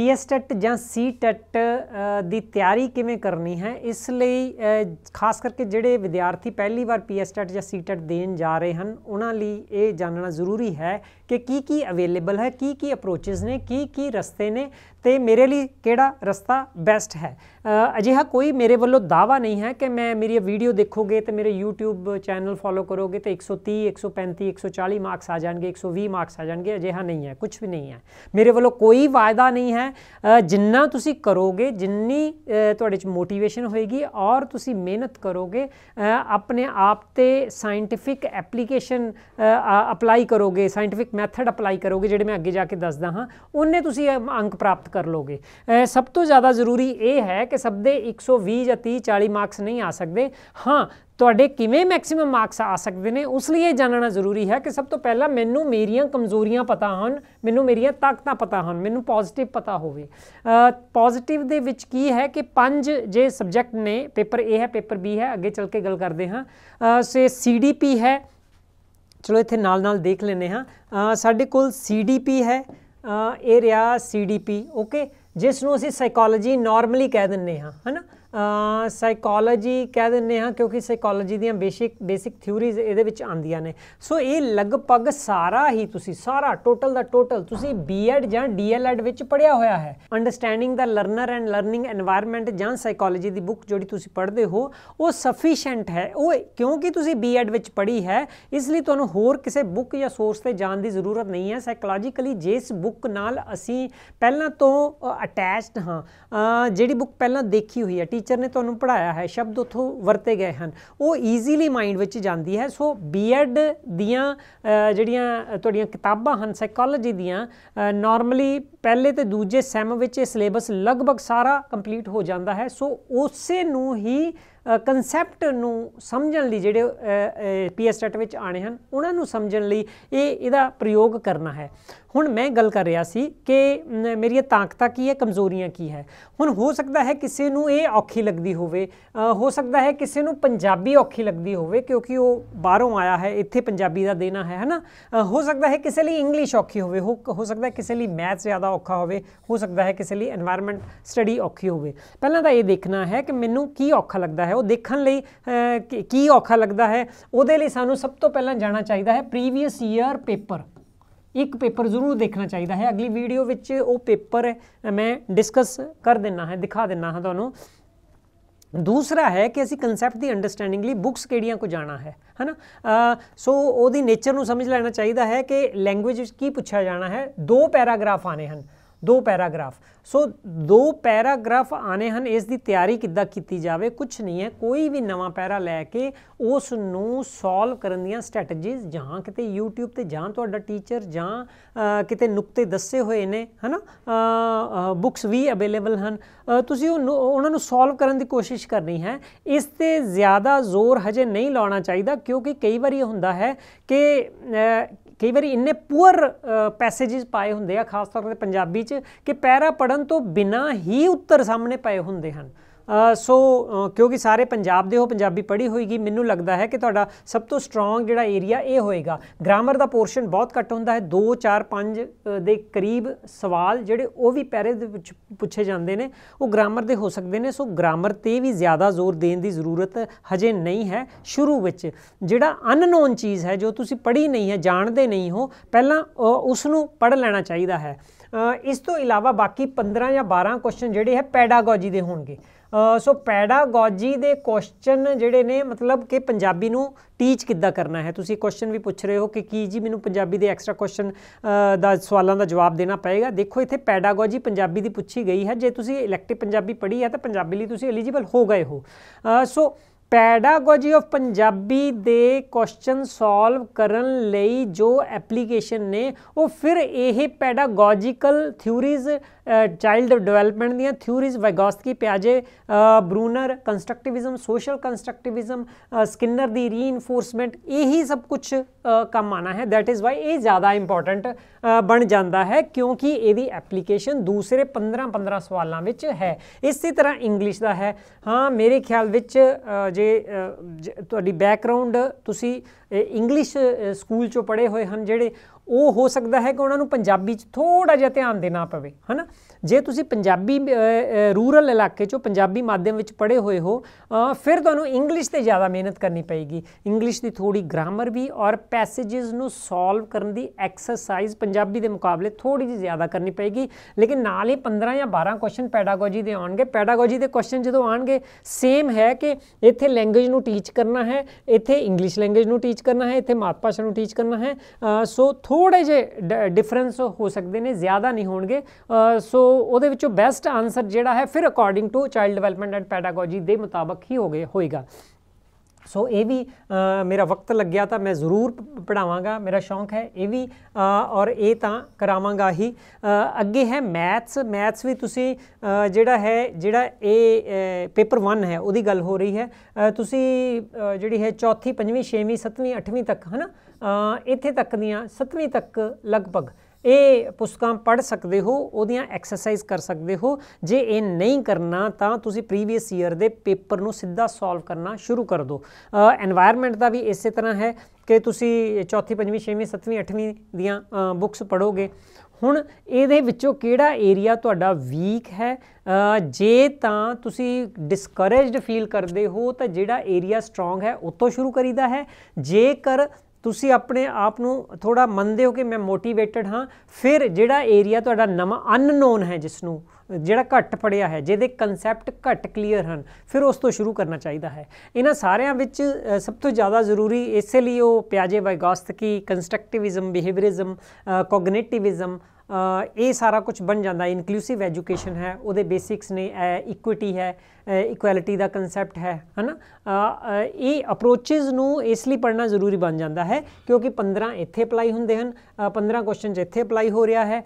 PS TET ਜਾਂ ਸੀ TET ਦੀ ਤਿਆਰੀ ਕਿਵੇਂ ਕਰਨੀ ਹੈ ਇਸ ਲਈ ਖਾਸ ਕਰਕੇ ਜਿਹੜੇ ਵਿਦਿਆਰਥੀ ਪਹਿਲੀ ਵਾਰ ਪੀਐਸ ਟੈਟ ਜਾਂ ਸੀ ਟੈਟ ਦੇਣ ਜਾ ਰਹੇ ਹਨ ਉਹਨਾਂ ਲਈ ਇਹ ਜਾਣਨਾ ਜ਼ਰੂਰੀ ਹੈ कि की की अवेलेबल है की की अप्रोचेज ने की की रस्ते ने ते मेरे लिए कि रस्ता बेस्ट है अजि कोई मेरे वालों दावा नहीं है कि मैं मेरी वीडियो देखोगे तो मेरे यूट्यूब चैनल फॉलो करोगे तो एक एक सौ सौ तीह पैंती एक सौ चाली मार्क्स आ जाएंगे एक सौ भी मार्क्स आ जाएंगे अजि नहीं है कुछ भी नहीं है मेरे वालों कोई वायदा नहीं है जिन्ना तुम करोगे जिनी थोड़े तो मोटीवेशन होएगी और मेहनत करोगे अपने आप से सैंटिफिक एप्लीकेशन अप्लाई करोगे सैंटिफिक ਮੈਥਡ ਅਪਲਾਈ ਕਰੋਗੇ ਜਿਹੜੇ ਮੈਂ ਅੱਗੇ ਜਾ ਕੇ ਦੱਸਦਾ ਹਾਂ ਉਹਨੇ ਤੁਸੀਂ ਅੰਕ ਪ੍ਰਾਪਤ ਕਰ ਲੋਗੇ ਸਭ ਤੋਂ ਜ਼ਿਆਦਾ ਜ਼ਰੂਰੀ ਇਹ ਹੈ ਕਿ ਸਭ ਦੇ 120 ਜਾਂ 30 40 ਮਾਰਕਸ ਨਹੀਂ ਆ ਸਕਦੇ ਹਾਂ ਤੁਹਾਡੇ ਕਿਵੇਂ ਮੈਕਸਿਮਮ ਮਾਰਕਸ ਆ ਸਕਦੇ ਨੇ ਉਸ ਲਈ ਇਹ ਜਾਣਨਾ ਜ਼ਰੂਰੀ ਹੈ ਕਿ ਸਭ ਤੋਂ ਪਹਿਲਾਂ ਮੈਨੂੰ ਮੇਰੀਆਂ ਕਮਜ਼ੋਰੀਆਂ ਪਤਾ ਹਨ ਮੈਨੂੰ ਮੇਰੀਆਂ ਤਾਕਤਾਂ ਪਤਾ ਹਨ ਮੈਨੂੰ ਪੋਜ਼ਿਟਿਵ ਪਤਾ ਹੋਵੇ ਪੋਜ਼ਿਟਿਵ ਦੇ ਵਿੱਚ ਕੀ ਹੈ ਕਿ ਪੰਜ ਜੇ ਸਬਜੈਕਟ ਨੇ ਪੇਪਰ A ਹੈ ਪੇਪਰ B ਹੈ ਅੱਗੇ ਚੱਲ ਕੇ ਗੱਲ ਕਰਦੇ ਹਾਂ ਸੇ CDP ਹੈ ਚਲੋ ਇੱਥੇ ਨਾਲ-ਨਾਲ ਦੇਖ ਲੈਨੇ ਹਾਂ ਸਾਡੇ ਕੋਲ ਸੀਡੀਪੀ ਹੈ ਇਹ ਰਿਆ ਸੀਡੀਪੀ ਓਕੇ ਜਿਸ ਨੂੰ ਅਸੀਂ ਸਾਈਕੋਲੋਜੀ ਨਾਰਮਲੀ ਕਹਿ ਦਿੰਨੇ ਹਾਂ ਹਨਾ ਸਾਈਕੋਲੋਜੀ ਕਹਿ ਦਿੰਨੇ ਹਾਂ ਕਿਉਂਕਿ ਸਾਈਕੋਲੋਜੀ ਦੀਆਂ ਬੇਸਿਕ ਬੇਸਿਕ ਥਿਊਰੀਜ਼ ਇਹਦੇ ਵਿੱਚ ਆਉਂਦੀਆਂ ਨੇ ਸੋ ਇਹ ਲਗਭਗ ਸਾਰਾ ਹੀ ਤੁਸੀਂ ਸਾਰਾ ਟੋਟਲ ਦਾ ਟੋਟਲ ਤੁਸੀਂ ਬੀਐਡ ਜਾਂ ਡੀਐਲਐਡ ਵਿੱਚ ਪੜਿਆ ਹੋਇਆ ਹੈ ਅੰਡਰਸਟੈਂਡਿੰਗ ਦਾ ਲਰਨਰ ਐਂਡ ਲਰਨਿੰਗ এনवायरमेंट ਜਾਂ ਸਾਈਕੋਲੋਜੀ ਦੀ ਬੁੱਕ ਜਿਹੜੀ ਤੁਸੀਂ ਪੜ੍ਹਦੇ ਹੋ ਉਹ ਸਫੀਸ਼ੀਐਂਟ ਹੈ ਉਹ ਕਿਉਂਕਿ ਤੁਸੀਂ ਬੀਐਡ ਵਿੱਚ ਪੜ੍ਹੀ ਹੈ ਇਸ ਲਈ ਤੁਹਾਨੂੰ ਹੋਰ ਕਿਸੇ ਬੁੱਕ ਜਾਂ ਸੋਰਸ ਤੇ ਜਾਣ ਦੀ ਜ਼ਰੂਰਤ ਨਹੀਂ ਹੈ ਸਾਈਕੋਲੋਜੀਕਲੀ ਜਿਸ ਬੁੱਕ ਨਾਲ ਅਸੀਂ ਪਹਿਲਾਂ ਤੋਂ ਅਟੈਚਡ ਹਾਂ ਜਿਹੜੀ ਬੁੱਕ ਪਹਿਲਾਂ ਦੇਖੀ ਹੋਈ ਹੈ ਟੀਚਰ ਨੇ ਤੁਹਾਨੂੰ ਪੜਾਇਆ ਹੈ ਸ਼ਬਦ ਉਥੋਂ ਵਰਤੇ ਗਏ ਹਨ ਉਹ ਈਜ਼ੀਲੀ ਮਾਈਂਡ ਵਿੱਚ ਜਾਂਦੀ ਹੈ ਸੋ ਬੀਐਡ ਦੀਆਂ ਜਿਹੜੀਆਂ ਤੁਹਾਡੀਆਂ ਕਿਤਾਬਾਂ ਹਨ ਸਾਈਕੋਲੋਜੀ ਦੀਆਂ ਨਾਰਮਲੀ ਪਹਿਲੇ ਤੇ ਦੂਜੇ ਸੈਮ ਵਿੱਚ ਇਹ ਸਿਲੇਬਸ ਲਗਭਗ ਸਾਰਾ ਕੰਪਲੀਟ ਹੋ ਜਾਂਦਾ ਹੈ ਸੋ ਉਸੇ ਨੂੰ ਹੀ ਕਨਸੈਪਟ ਨੂੰ ਸਮਝਣ ਲਈ ਜਿਹੜੇ ਪੀਐਸ ਸਟੈਟ ਵਿੱਚ ਆਣੇ ਹਨ ਉਹਨਾਂ ਨੂੰ ਸਮਝਣ ਲਈ ਇਹ ਇਹਦਾ ਪ੍ਰਯੋਗ ਕਰਨਾ ਹੈ ਹੁਣ ਮੈਂ ਗੱਲ ਕਰ ਰਿਹਾ ਸੀ ਕਿ ਮੇਰੀਆਂ ਤਾਕਤਾਂ ਕੀ ਹੈ ਕਮਜ਼ੋਰੀਆਂ ਕੀ ਹੈ ਹੁਣ ਹੋ ਸਕਦਾ ਹੈ ਕਿਸੇ ਨੂੰ ਇਹ ਔਖੀ ਲੱਗਦੀ ਹੋਵੇ ਹੋ ਸਕਦਾ ਹੈ ਕਿਸੇ ਨੂੰ ਪੰਜਾਬੀ ਔਖੀ ਲੱਗਦੀ ਹੋਵੇ ਕਿਉਂਕਿ ਉਹ ਬਾਹਰੋਂ ਆਇਆ ਹੈ ਇੱਥੇ ਪੰਜਾਬੀ ਦਾ ਦੇਣਾ ਹੈ ਹਨਾ ਹੋ ਸਕਦਾ ਹੈ ਕਿਸੇ ਲਈ ਇੰਗਲਿਸ਼ ਔਖੀ ਹੋਵੇ ਹੋ ਸਕਦਾ ਹੈ ਕਿਸੇ ਲਈ ਮੈਥ ਜ਼ਿਆਦਾ ਔਖਾ ਹੋਵੇ ਹੋ ਸਕਦਾ ਹੈ ਕਿਸੇ ਲਈ এনवायरमेंट ਸਟੱਡੀ ਔਖੀ ਹੋਵੇ ਪਹਿਲਾਂ ਤਾਂ ਇਹ ਦੇਖਣਾ ਹੈ ਕਿ ਮੈਨੂੰ ਕੀ ਔਖਾ ਲੱਗਦਾ ਹੈ ਉਹ ਦੇਖਣ ਲਈ ਕੀ ਔਖਾ ਲੱਗਦਾ ਹੈ ਉਹਦੇ ਲਈ ਸਾਨੂੰ ਸਭ ਤੋਂ ਪਹਿਲਾਂ ਜਾਣਾ ਚਾਹੀਦਾ ਹੈ ਪ੍ਰੀਵੀਅਸ ਈਅਰ ਪੇਪਰ ਇੱਕ ਪੇਪਰ ਜ਼ਰੂਰ ਦੇਖਣਾ ਚਾਹੀਦਾ ਹੈ ਅਗਲੀ ਵੀਡੀਓ ਵਿੱਚ ਉਹ ਪੇਪਰ ਮੈਂ ਡਿਸਕਸ ਕਰ ਦਿੰਨਾ ਹੈ ਦਿਖਾ ਦਿੰਨਾ ਹਾਂ ਤੁਹਾਨੂੰ ਦੂਸਰਾ ਹੈ ਕਿ ਅਸੀਂ ਕਨਸੈਪਟ ਦੀ ਅੰਡਰਸਟੈਂਡਿੰਗ ਲਈ ਬੁੱਕਸ ਕਿਹੜੀਆਂ ਕੋ ਜਾਣਾ ਹੈ ਹਨਾ ਸੋ ਉਹਦੀ ਨੇਚਰ ਨੂੰ ਸਮਝ ਲੈਣਾ ਚਾਹੀਦਾ ਹੈ ਕਿ ਲੈਂਗੁਏਜ ਵਿੱਚ ਕੀ ਪੁੱਛਿਆ ਜਾਣਾ ਹੈ ਦੋ ਪੈਰਾਗ੍ਰਾਫ ਆਨੇ ਹਨ ਦੋ ਪੈਰਾਗ੍ਰਾਫ ਸੋ ਦੋ ਪੈਰਾਗ੍ਰਾਫ ਆਨੇ ਹਨ ਇਸ ਦੀ ਤਿਆਰੀ ਕਿੱਦਾਂ ਕੀਤੀ ਜਾਵੇ ਕੁਝ ਨਹੀਂ ਹੈ ਕੋਈ ਵੀ ਨਵਾਂ ਪੈਰਾ ਲੈ ਕੇ ਉਸ ਨੂੰ ਸੋਲਵ ਕਰਨ ਦੀਆਂ ਸਟ੍ਰੈਟਜੀਜ਼ ਜਾਂ ਕਿਤੇ YouTube ਤੇ ਜਾਂ ਤੁਹਾਡਾ ਟੀਚਰ ਜਾਂ ਕਿਤੇ ਨੁਕਤੇ ਦੱਸੇ ਹੋਏ ਨੇ ਹਨਾ ਬੁక్స్ ਵੀ ਅਵੇਲੇਬਲ ਹਨ ਤੁਸੀਂ ਉਹਨਾਂ ਨੂੰ ਸੋਲਵ ਕਰਨ ਦੀ ਕੋਸ਼ਿਸ਼ ਕਰਨੀ ਹੈ ਇਸ ਤੇ ਜ਼ਿਆਦਾ ਜ਼ੋਰ ਹਜੇ ਨਹੀਂ ਲਾਉਣਾ ਚਾਹੀਦਾ ਕਿਉਂਕਿ ਕਈ ਵਾਰੀ ਹੁੰਦਾ ਹੈ ਕਿ ਕਈ ਵਾਰੀ ਇੰਨੇ ਪੂਅਰ ਪੈਸੇजेस ਪਾਏ ਹੁੰਦੇ ਆ ਖਾਸ ਤੌਰ ਤੇ ਪੰਜਾਬੀ 'ਚ ਕਿ ਪੈਰਾ ਪੜਨ ਤੋਂ ਬਿਨਾ ਹੀ ਉੱਤਰ ਸਾਹਮਣੇ ਪਏ ਹੁੰਦੇ ਹਨ ਸੋ ਕਿਉਂਕਿ ਸਾਰੇ ਪੰਜਾਬ ਦੇ ਹੋ ਪੰਜਾਬੀ ਪੜ੍ਹੀ ਹੋਏਗੀ ਮੈਨੂੰ ਲੱਗਦਾ ਹੈ ਕਿ ਤੁਹਾਡਾ ਸਭ ਤੋਂ ਸਟਰੋਂਗ ਜਿਹੜਾ ਏਰੀਆ ਇਹ ਹੋਏਗਾ ਗ੍ਰਾਮਰ ਦਾ ਪੋਰਸ਼ਨ ਬਹੁਤ ਘੱਟ ਹੁੰਦਾ ਹੈ 2 4 5 ਦੇ ਕਰੀਬ ਸਵਾਲ ਜਿਹੜੇ ਉਹ ਵੀ ਪੈਰੇ ਦੇ ਵਿੱਚ ਪੁੱਛੇ ਜਾਂਦੇ ਨੇ ਉਹ ਗ੍ਰਾਮਰ ਦੇ ਹੋ ਸਕਦੇ ਨੇ ਸੋ ਗ੍ਰਾਮਰ ਤੇ ਵੀ ਜ਼ਿਆਦਾ ਜ਼ੋਰ ਦੇਣ ਦੀ ਜ਼ਰੂਰਤ ਹਜੇ ਨਹੀਂ ਹੈ ਸ਼ੁਰੂ ਵਿੱਚ ਜਿਹੜਾ ਅਨਨੋਨ ਚੀਜ਼ ਹੈ ਜੋ ਤੁਸੀਂ ਪੜ੍ਹੀ ਨਹੀਂ ਹੈ ਜਾਣਦੇ ਨਹੀਂ ਹੋ ਪਹਿਲਾਂ ਉਸ ਨੂੰ ਪੜ੍ਹ ਲੈਣਾ ਚਾਹੀਦਾ ਹੈ ਇਸ ਤੋਂ ਇਲਾਵਾ ਬਾਕੀ 15 ਜਾਂ 12 ਕੁਐਸਚਨ ਜਿਹੜੇ ਹੈ ਪੈਡਾਗੋਜੀ ਦੇ ਹੋਣਗੇ ਸੋ ਪੈਡਾਗੋਜੀ ਦੇ ਕੁਐਸਚਨ ਜਿਹੜੇ ਨੇ ਮਤਲਬ ਕਿ ਪੰਜਾਬੀ ਨੂੰ ਟੀਚ ਕਿੱਦਾਂ ਕਰਨਾ ਹੈ ਤੁਸੀਂ ਕੁਐਸਚਨ ਵੀ ਪੁੱਛ ਰਹੇ ਹੋ ਕਿ ਕੀ ਜੀ ਮੈਨੂੰ ਪੰਜਾਬੀ ਦੇ ਐਕਸਟਰਾ ਕੁਐਸਚਨ ਦਾ ਸਵਾਲਾਂ ਦਾ ਜਵਾਬ ਦੇਣਾ ਪਏਗਾ ਦੇਖੋ ਇੱਥੇ ਪੈਡਾਗੋਜੀ ਪੰਜਾਬੀ ਦੀ ਪੁੱਛੀ ਗਈ ਹੈ ਜੇ ਤੁਸੀਂ ਇਲੈਕਟਿਵ ਪੰਜਾਬੀ ਪੜ੍ਹੀ ਹੈ ਤਾਂ ਪੰਜਾਬੀ ਲਈ ਤੁਸੀਂ ਐਲੀਜੀਬਲ ਹੋ ਗਏ ਹੋ ਸੋ ਪੈਡਾਗੋਜੀ ਆਫ ਪੰਜਾਬੀ ਦੇ ਕੁਐਸਚਨ ਸੋਲਵ ਕਰਨ ਲਈ ਜੋ ਐਪਲੀਕੇਸ਼ਨ ਨੇ ਉਹ ਫਿਰ ਇਹ ਪੈਡਾਗੋਜੀਕਲ ਥਿਊਰੀਜ਼ ਚਾਈਲਡ ਡਿਵੈਲਪਮੈਂਟ ਦੀਆਂ ਥਿਊਰੀਜ਼ ਵਾਈਗੋਸਕੀ ਪਿਆਜੇ Bruner constructivism social constructivism Skinner ਦੀ ਰੀਇਨਫੋਰਸਮੈਂਟ ਇਹੀ ਸਭ ਕੁਝ ਕੰਮ ਆਣਾ ਹੈ ਥੈਟ ਇਜ਼ ਵਾਈ ਇਹ ਜ਼ਿਆਦਾ ਇੰਪੋਰਟੈਂਟ ਬਣ ਜਾਂਦਾ ਹੈ ਕਿਉਂਕਿ ਇਹਦੀ ਐਪਲੀਕੇਸ਼ਨ ਦੂਸਰੇ 15 15 ਸਵਾਲਾਂ ਵਿੱਚ ਹੈ ਇਸੇ ਤਰ੍ਹਾਂ ਇੰਗਲਿਸ਼ ਦਾ ਹੈ ਹਾਂ ਮੇਰੇ ਖਿਆਲ ਵਿੱਚ ਜੇ ਤੁਹਾਡੀ ਬੈਕਗ੍ਰਾਉਂਡ ਤੁਸੀਂ ਇੰਗਲਿਸ਼ ਸਕੂਲ ਚੋਂ ਪੜ੍ਹੇ ਹੋਏ ਹਨ ਜਿਹੜੇ ਉਹ ਹੋ ਸਕਦਾ ਹੈ ਕਿ ਉਹਨਾਂ ਨੂੰ ਪੰਜਾਬੀ 'ਚ ਥੋੜਾ ਜਿਹਾ ਧਿਆਨ ਦੇਣਾ ਪਵੇ ਹਨਾ ਜੇ ਤੁਸੀਂ ਪੰਜਾਬੀ ਰੂਰਲ ਇਲਾਕੇ ਚੋਂ ਪੰਜਾਬੀ ਮਾਧਿਅਮ ਵਿੱਚ ਪੜ੍ਹੇ ਹੋਏ ਹੋ ਫਿਰ ਤੁਹਾਨੂੰ ਇੰਗਲਿਸ਼ ਤੇ ਜ਼ਿਆਦਾ ਮਿਹਨਤ ਕਰਨੀ ਪਏਗੀ ਇੰਗਲਿਸ਼ ਦੀ ਥੋੜੀ ਗ੍ਰਾਮਰ ਵੀ ਔਰ ਪੈਸੇजेस ਨੂੰ ਸੋਲਵ ਕਰਨ ਦੀ ਐਕਸਰਸਾਈਜ਼ ਪੰਜਾਬੀ ਦੇ ਮੁਕਾਬਲੇ ਥੋੜੀ ਜਿਹੀ ਜ਼ਿਆਦਾ ਕਰਨੀ ਪਏਗੀ ਲੇਕਿਨ ਨਾਲ ਹੀ 15 ਜਾਂ 12 ਕੁਐਸਚਨ ਪੈਡਾਗੋਜੀ ਦੇ ਆਉਣਗੇ ਪੈਡਾਗੋਜੀ ਦੇ ਕੁਐਸਚਨ ਜਦੋਂ ਆਉਣਗੇ ਸੇਮ ਹੈ ਕਿ ਇੱਥੇ ਲੈਂਗੁਏਜ ਨੂੰ ਟੀਚ ਕਰਨਾ ਹੈ ਇੱਥੇ ਇੰਗਲਿਸ਼ ਲੈਂਗੁਏਜ ਨੂੰ ਟੀਚ ਕਰਨਾ ਹੈ ਇੱਥੇ ਮਾਤ ਭਾਸ਼ਾ ਨੂੰ ਟੀਚ ਕਰਨਾ ਹੈ ਸੋ ਥੋੜੇ ਜਿਹੇ ਡਿਫਰੈਂਸ ਹੋ ਸਕਦੇ ਨੇ ਜ਼ਿਆਦਾ ਨਹੀਂ ਹੋਣਗੇ ਸੋ ਉਹਦੇ ਵਿੱਚੋਂ ਬੈਸਟ ਆਨਸਰ ਜਿਹੜਾ ਹੈ ਫਿਰ according to child development and pedagogy ਦੇ ਮੁਤਾਬਕ ਹੀ ਹੋਗੇ ਹੋਏਗਾ ਸੋ ਇਹ ਵੀ ਮੇਰਾ ਵਕਤ ਲੱਗਿਆ ਤਾਂ ਮੈਂ ਜ਼ਰੂਰ ਪੜਾਵਾਂਗਾ ਮੇਰਾ ਸ਼ੌਂਕ ਹੈ ਇਹ ਵੀ ਔਰ ਇਹ ਤਾਂ ਕਰਾਵਾਂਗਾ ਹੀ ਅੱਗੇ ਹੈ ਮੈਥਸ ਮੈਥਸ ਵੀ ਤੁਸੀਂ ਜਿਹੜਾ ਹੈ ਜਿਹੜਾ ਇਹ ਪੇਪਰ 1 ਹੈ ਉਹਦੀ ਗੱਲ ਹੋ ਰਹੀ ਹੈ ਤੁਸੀਂ ਜਿਹੜੀ ਹੈ ਚੌਥੀ ਪੰਜਵੀਂ ਛੇਵੀਂ ਸੱਤਵੀਂ ਅੱਠਵੀਂ ਤੱਕ ਹਨਾ ਇੱਥੇ ਤੱਕ ਦੀਆਂ ਸੱਤਵੀਂ ਤੱਕ ਲਗਭਗ ਇਹ ਪੁਸਤਕਾਂ ਪੜ੍ਹ ਸਕਦੇ ਹੋ ਉਹਦੀਆਂ ਐਕਸਰਸਾਈਜ਼ ਕਰ ਸਕਦੇ ਹੋ ਜੇ ਇਹ ਨਹੀਂ ਕਰਨਾ ਤਾਂ ਤੁਸੀਂ ਪ੍ਰੀਵੀਅਸ ਈਅਰ ਦੇ ਪੇਪਰ ਨੂੰ ਸਿੱਧਾ ਸੋਲਵ ਕਰਨਾ ਸ਼ੁਰੂ ਕਰ ਦਿਓ এনवायरमेंट ਦਾ ਵੀ ਇਸੇ ਤਰ੍ਹਾਂ ਹੈ ਕਿ ਤੁਸੀਂ ਚੌਥੀ ਪੰਜਵੀਂ ਛੇਵੀਂ ਸੱਤਵੀਂ ਅੱਠਵੀਂ ਦੀਆਂ ਬੁੱਕਸ ਪੜੋਗੇ ਹੁਣ ਇਹਦੇ ਵਿੱਚੋਂ ਕਿਹੜਾ ਏਰੀਆ ਤੁਹਾਡਾ ਵੀਕ ਹੈ ਜੇ ਤਾਂ ਤੁਸੀਂ ਡਿਸਕਰੇਜਡ ਫੀਲ ਕਰਦੇ ਹੋ ਤਾਂ ਜਿਹੜਾ ਏਰੀਆ ਸਟਰੋਂਗ ਹੈ ਉਤੋਂ ਸ਼ੁਰੂ ਕਰੀਦਾ ਹੈ ਜੇਕਰ ਤੁਸੀਂ ਆਪਣੇ ਆਪ ਨੂੰ ਥੋੜਾ ਮੰਨਦੇ ਹੋ ਕਿ ਮੈਂ ਮੋਟੀਵੇਟਡ ਹਾਂ ਫਿਰ ਜਿਹੜਾ ਏਰੀਆ ਤੁਹਾਡਾ ਨਵਾਂ ਅਨਨੋਨ ਹੈ ਜਿਸ ਨੂੰ ਜਿਹੜਾ ਘੱਟ ਪੜਿਆ ਹੈ ਜਿਹਦੇ ਕਨਸੈਪਟ ਘੱਟ ਕਲੀਅਰ ਹਨ ਫਿਰ ਉਸ ਤੋਂ ਸ਼ੁਰੂ ਕਰਨਾ ਚਾਹੀਦਾ ਹੈ ਇਹਨਾਂ ਸਾਰਿਆਂ ਵਿੱਚ ਸਭ ਤੋਂ ਜ਼ਿਆਦਾ ਜ਼ਰੂਰੀ ਇਸੇ ਲਈ ਉਹ ਪਿਆਜੇ ਵਾਈਗੋਸਤਕੀ ਕੰਸਟਰਕਟਿਵਿਜ਼ਮ ਬਿਹੇਵੀਅਰਿਜ਼ਮ ਕੋਗਨੀਟਿਵਿਜ਼ਮ ਇਹ ਸਾਰਾ ਕੁਝ ਬਣ ਜਾਂਦਾ ਇਨਕਲੂਸਿਵ ਐਜੂਕੇਸ਼ਨ ਹੈ ਉਹਦੇ ਬੇਸਿਕਸ ਨੇ ਇਕੁਇਟੀ ਹੈ ਇਕੁਐਲਿਟੀ ਦਾ ਕਨਸੈਪਟ ਹੈ ਹਨਾ ਇਹ ਅਪਰੋਚਸ ਨੂੰ ਇਸ ਲਈ ਪੜਨਾ ਜ਼ਰੂਰੀ ਬਣ ਜਾਂਦਾ ਹੈ ਕਿਉਂਕਿ 15 ਇੱਥੇ ਅਪਲਾਈ ਹੁੰਦੇ ਹਨ 15 ਕੁਐਸਚਨ ਇੱਥੇ ਅਪਲਾਈ ਹੋ ਰਿਹਾ ਹੈ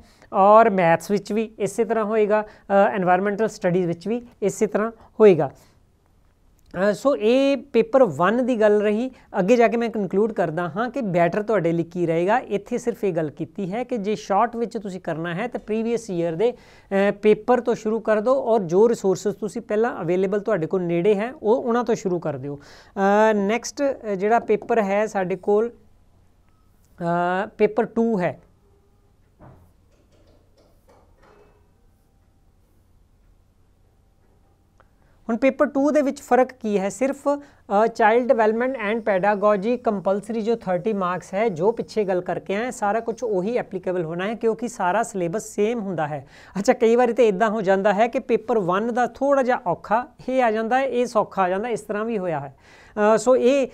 ਔਰ ਮੈਥਸ ਵਿੱਚ ਵੀ ਇਸੇ ਤਰ੍ਹਾਂ ਹੋਏਗਾ এনवायरमेंटल ਸਟੱਡੀਜ਼ ਵਿੱਚ ਵੀ ਇਸੇ ਤਰ੍ਹਾਂ ਹੋਏਗਾ ਸੋ ਇਹ ਪੇਪਰ 1 ਦੀ ਗੱਲ ਰਹੀ ਅੱਗੇ ਜਾ ਕੇ ਮੈਂ ਕਨਕਲੂਡ ਕਰਦਾ ਹਾਂ ਕਿ ਬੈਟਰ ਤੁਹਾਡੇ ਲਈ ਕੀ ਰਹੇਗਾ ਇੱਥੇ ਸਿਰਫ ਇਹ ਗੱਲ ਕੀਤੀ ਹੈ ਕਿ ਜੇ ਸ਼ਾਰਟ ਵਿੱਚ ਤੁਸੀਂ ਕਰਨਾ ਹੈ ਤਾਂ ਪ੍ਰੀਵੀਅਸ ਈਅਰ ਦੇ ਪੇਪਰ ਤੋਂ ਸ਼ੁਰੂ ਕਰ ਦਿਓ ਔਰ ਜੋ ਰਿਸੋਰਸਸ ਤੁਸੀਂ ਪਹਿਲਾਂ ਅਵੇਲੇਬਲ ਤੁਹਾਡੇ ਕੋਲ ਨੇੜੇ ਹੈ ਉਹ ਉਹਨਾਂ ਤੋਂ ਸ਼ੁਰੂ ਕਰ ਦਿਓ ਨੈਕਸਟ ਜਿਹੜਾ ਪੇਪਰ ਹੈ ਸਾਡੇ ਕੋਲ ਪੇਪਰ 2 ਹੈ ਹੁਣ ਪੇਪਰ 2 ਦੇ ਵਿੱਚ ਫਰਕ ਕੀ ਹੈ ਸਿਰਫ child development and pedagogy compulsory ਜੋ 30 ਮਾਰਕਸ ਹੈ ਜੋ ਪਿੱਛੇ ਗੱਲ ਕਰਕੇ ਆਏ ਸਾਰਾ ਕੁਝ ਉਹੀ ਐਪਲੀਕੇਬਲ ਹੋਣਾ ਹੈ ਕਿਉਂਕਿ ਸਾਰਾ ਸਿਲੇਬਸ ਸੇਮ ਹੁੰਦਾ ਹੈ ਅੱਛਾ ਕਈ ਵਾਰੀ ਤੇ ਇਦਾਂ ਹੋ ਜਾਂਦਾ ਹੈ ਕਿ ਪੇਪਰ 1 ਦਾ ਥੋੜਾ ਜਿਹਾ ਔਖਾ ਇਹ ਆ ਜਾਂਦਾ ਹੈ ਇਹ ਸੌਖਾ ਆ ਜਾਂਦਾ ਇਸ ਤਰ੍ਹਾਂ ਵੀ ਹੋਇਆ ਹੈ ਸੋ ਇਹ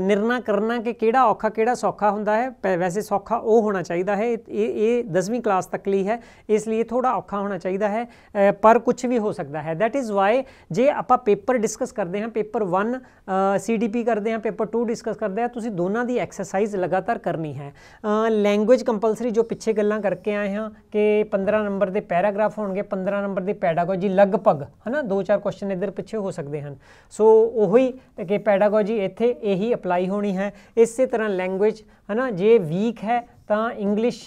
ਨਿਰਣਾ ਕਰਨਾ ਕਿ ਕਿਹੜਾ ਔਖਾ ਕਿਹੜਾ ਸੌਖਾ ਹੁੰਦਾ ਹੈ ਵੈਸੇ ਸੌਖਾ ਉਹ ਹੋਣਾ ਚਾਹੀਦਾ ਹੈ ਇਹ ਇਹ 10ਵੀਂ ਕਲਾਸ ਤੱਕ ਲਈ ਹੈ ਇਸ ਲਈ ਥੋੜਾ ਔਖਾ ਹੋਣਾ ਚਾਹੀਦਾ ਹੈ ਪਰ ਕੁਝ ਵੀ ਹੋ ਸਕਦਾ ਹੈ ਥੈਟ ਇਜ਼ ਵਾਈ ਜੇ ਆਪਾਂ ਪੇਪਰ ਡਿਸਕਸ ਕਰਦੇ ਹਾਂ ਪੇਪਰ 1 ਸੀਡੀਪੀ ਕਰਦੇ ਆ ਪੇਪਰ 2 ਡਿਸਕਸ ਕਰਦੇ ਆ ਤੁਸੀਂ ਦੋਨਾਂ ਦੀ ਐਕਸਰਸਾਈਜ਼ ਲਗਾਤਾਰ ਕਰਨੀ ਹੈ ਲੈਂਗੁਏਜ ਕੰਪਲਸਰੀ ਜੋ ਪਿੱਛੇ ਗੱਲਾਂ ਕਰਕੇ ਆਏ ਹਾਂ ਕਿ 15 ਨੰਬਰ ਦੇ ਪੈਰਾਗ੍ਰਾਫ ਹੋਣਗੇ 15 ਨੰਬਰ ਦੀ ਪੈਡਾਗੋਜੀ ਲਗਭਗ ਹਨਾ ਦੋ ਚਾਰ ਕੁਐਸਚਨ ਇਧਰ ਪਿੱਛੇ ਹੋ ਸਕਦੇ ਹਨ ਸੋ ਉਹੀ ਕਿ ਪੈਡਾਗੋਜੀ ਇੱਥੇ ਇਹੀ ਅਪਲਾਈ ਹੋਣੀ ਹੈ ਇਸੇ ਤਰ੍ਹਾਂ ਲੈਂਗੁਏਜ ਹਨਾ ਜੇ ਵੀਕ ਹੈ ਤਾਂ ਇੰਗਲਿਸ਼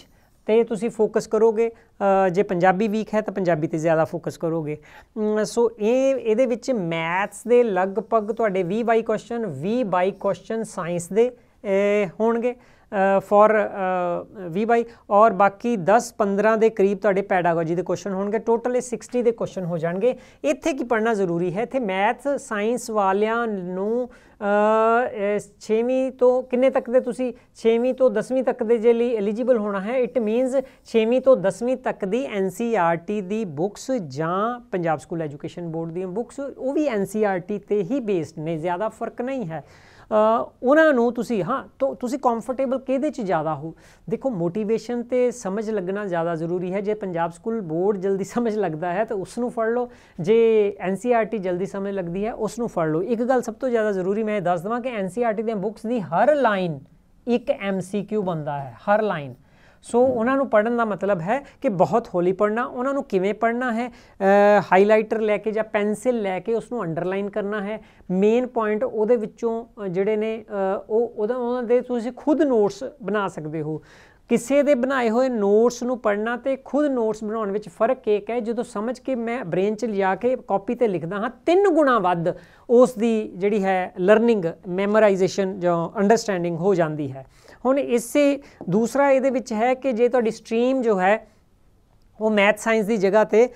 ਤੇ ਤੁਸੀਂ ਫੋਕਸ ਕਰੋਗੇ ਜੇ ਪੰਜਾਬੀ ਵੀਕ ਹੈ ਤਾਂ ਪੰਜਾਬੀ ਤੇ ਜ਼ਿਆਦਾ ਫੋਕਸ ਕਰੋਗੇ ਸੋ ਇਹ ਇਹਦੇ ਵਿੱਚ ਮੈਥਸ ਦੇ ਲਗਭਗ ਤੁਹਾਡੇ 20 by question 20 by question science ਦੇ ਹੋਣਗੇ ਫੋਰ 20 ਬਾਈ ਔਰ ਬਾਕੀ 10 15 ਦੇ ਕਰੀਬ ਤੁਹਾਡੇ ਪੈਡਾਗੋਜੀ ਦੇ ਕੁਐਸਚਨ ਹੋਣਗੇ ਟੋਟਲ 60 ਦੇ ਕੁਐਸਚਨ ਹੋ ਜਾਣਗੇ ਇੱਥੇ ਕੀ ਪੜਨਾ ਜ਼ਰੂਰੀ ਹੈ ਇੱਥੇ ਮੈਥ ਸਾਇੰਸ ਵਾਲਿਆਂ ਨੂੰ 6ਵੀਂ ਤੋਂ ਕਿੰਨੇ ਤੱਕ ਦੇ ਤੁਸੀਂ 6ਵੀਂ ਤੋਂ 10ਵੀਂ ਤੱਕ ਦੇ ਜੇ ਲਈ ਐਲੀਜੀਬਲ ਹੋਣਾ ਹੈ ਇਟ ਮੀਨਸ 6ਵੀਂ ਤੋਂ 10ਵੀਂ ਤੱਕ ਦੀ ਐਨਸੀਆਰਟੀ e ਦੀ ਬੁੱਕਸ ਜਾਂ ਪੰਜਾਬ ਸਕੂਲ ਐਜੂਕੇਸ਼ਨ ਬੋਰਡ ਦੀਆਂ ਬੁੱਕਸ ਉਹ ਵੀ ਐਨਸੀਆਰਟੀ e ਤੇ ਹੀ ਬੇਸਡ ਨੇ ਜ਼ਿਆਦਾ ਫਰਕ ਨਹੀਂ ਹੈ ਉਹਨਾਂ ਨੂੰ ਤੁਸੀਂ ਹਾਂ ਤੁਸੀਂ ਕੰਫਰਟੇਬਲ ਕਿਹਦੇ 'ਚ ਜ਼ਿਆਦਾ ਹੋ ਦੇਖੋ ਮੋਟੀਵੇਸ਼ਨ ਤੇ ਸਮਝ ਲੱਗਣਾ ਜ਼ਿਆਦਾ ਜ਼ਰੂਰੀ ਹੈ ਜੇ ਪੰਜਾਬ ਸਕੂਲ ਬੋਰਡ ਜਲਦੀ ਸਮਝ ਲੱਗਦਾ ਹੈ ਤਾਂ ਉਸ ਨੂੰ ਫੜ ਲਓ ਜੇ ਐਨਸੀਆਰਟੀ e ਜਲਦੀ ਸਮਝ ਲੱਗਦੀ ਹੈ ਉਸ ਨੂੰ ਫੜ ਲਓ ਇੱਕ ਗੱਲ ਸਭ ਤੋਂ ਜ਼ਿਆਦਾ ਜ਼ਰੂਰੀ ਮੈਂ ਦੱਸ ਦਵਾਂ ਕਿ ਐਨਸੀਆਰਟੀ e ਦੀਆਂ ਬੁੱਕਸ ਦੀ ਹਰ ਲਾਈਨ ਇੱਕ ਐਮਸੀਕਿਊ ਬੰਦਾ ਹੈ ਹਰ ਲਾਈਨ ਸੋ ਉਹਨਾਂ ਨੂੰ ਪੜਨ ਦਾ ਮਤਲਬ ਹੈ ਕਿ ਬਹੁਤ ਹੌਲੀ ਪੜਨਾ ਉਹਨਾਂ ਨੂੰ ਕਿਵੇਂ ਪੜਨਾ ਹੈ ਹਾਈਲਾਈਟਰ ਲੈ ਕੇ ਜਾਂ ਪੈਨਸਲ ਲੈ ਕੇ ਉਸ ਨੂੰ ਅੰਡਰਲਾਈਨ ਕਰਨਾ ਹੈ ਮੇਨ ਪੁਆਇੰਟ ਉਹਦੇ ਵਿੱਚੋਂ ਜਿਹੜੇ ਨੇ ਉਹ ਉਹਦਾ ਉਹਨਾਂ ਦੇ ਤੁਸੀਂ ਖੁਦ ਨੋਟਸ ਬਣਾ ਸਕਦੇ ਹੋ ਕਿਸੇ ਦੇ ਬਣਾਏ ਹੋਏ ਨੋਟਸ ਨੂੰ ਪੜਨਾ ਤੇ ਖੁਦ ਨੋਟਸ ਬਣਾਉਣ ਵਿੱਚ ਫਰਕ ਕੀ ਹੈ ਜਦੋਂ ਸਮਝ ਕੇ ਮੈਂ ਬ੍ਰੇਨ 'ਚ ਲਿਆ ਕੇ ਕਾਪੀ ਤੇ ਲਿਖਦਾ ਹਾਂ ਤਿੰਨ ਗੁਣਾ ਵੱਧ ਉਸ ਦੀ ਜਿਹੜੀ ਹੈ ਲਰਨਿੰਗ ਮੈਮੋਰਾਈਜੇਸ਼ਨ ਜਾਂ ਅੰਡਰਸਟੈਂਡਿੰਗ ਹੋ ਜਾਂਦੀ ਹੈ ਹੁਣ ਇਸੇ ਦੂਸਰਾ ਇਹਦੇ ਵਿੱਚ ਹੈ ਕਿ ਜੇ ਤੁਹਾਡੀ ਸਟਰੀਮ ਜੋ ਹੈ ਉਹ ਮੈਥ ਸਾਇੰਸ ਦੀ ਜਗ੍ਹਾ ਤੇ